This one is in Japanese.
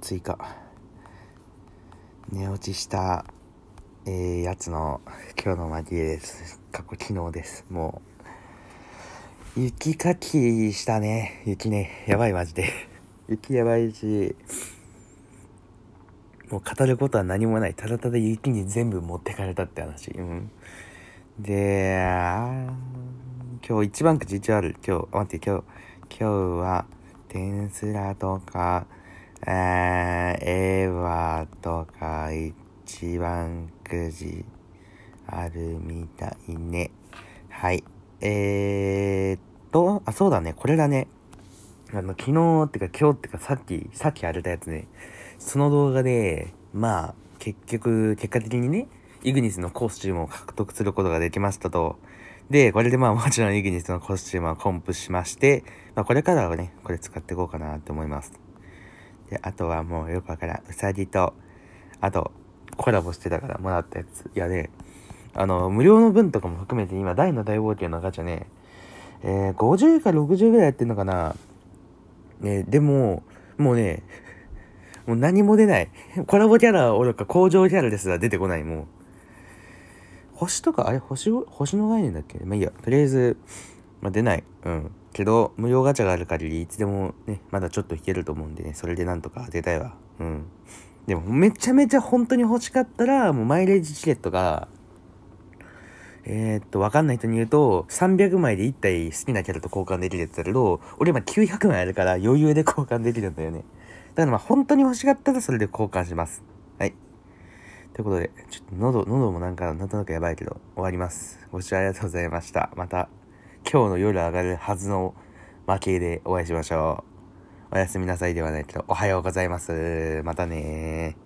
追加寝落ちした、えー、やつの今日の巻きです過去昨日ですもう雪かきしたね雪ねやばいマジで雪やばいしもう語ることは何もないただただ雪に全部持ってかれたって話うんで今日一番口一応ある今日待って今日今日は天すらとかえー、エヴァとか一番くじあるみたいね。はい。えー、っと、あ、そうだね。これだね。あの、昨日ってか今日ってかさっき、さっきあれたやつね。その動画で、まあ、結局、結果的にね、イグニスのコスチュームを獲得することができましたと。で、これでまあもちろんイグニスのコスチュームはコンプしまして、まあこれからはね、これ使っていこうかなと思います。で、あとはもうよくわからん。うさぎと、あと、コラボしてたからもらったやつ。いやね、あの、無料の分とかも含めて今、大の大冒険のガチャね、えー、50か60ぐらいやってんのかな。ね、でも、もうね、もう何も出ない。コラボキャラお俺か、工場キャラですら出てこない、もう。星とか、あれ、星、星の概念だっけまあいいや、とりあえず、まあ、出ない。うん。けど、無料ガチャがある限り、いつでもね、まだちょっと引けると思うんでね、それでなんとか当てたいわ。うん。でも、めちゃめちゃ本当に欲しかったら、もうマイレージチケットが、えー、っと、わかんない人に言うと、300枚で1体好きなキャラと交換できるやつだけど、俺今900枚あるから余裕で交換できるんだよね。だからまあ本当に欲しかったらそれで交換します。はい。ということで、ちょっと喉、喉もなんか、なんとなくやばいけど、終わります。ご視聴ありがとうございました。また。今日の夜上がるはずの負けでお会いしましょう。おやすみなさいではないけど、おはようございます。またね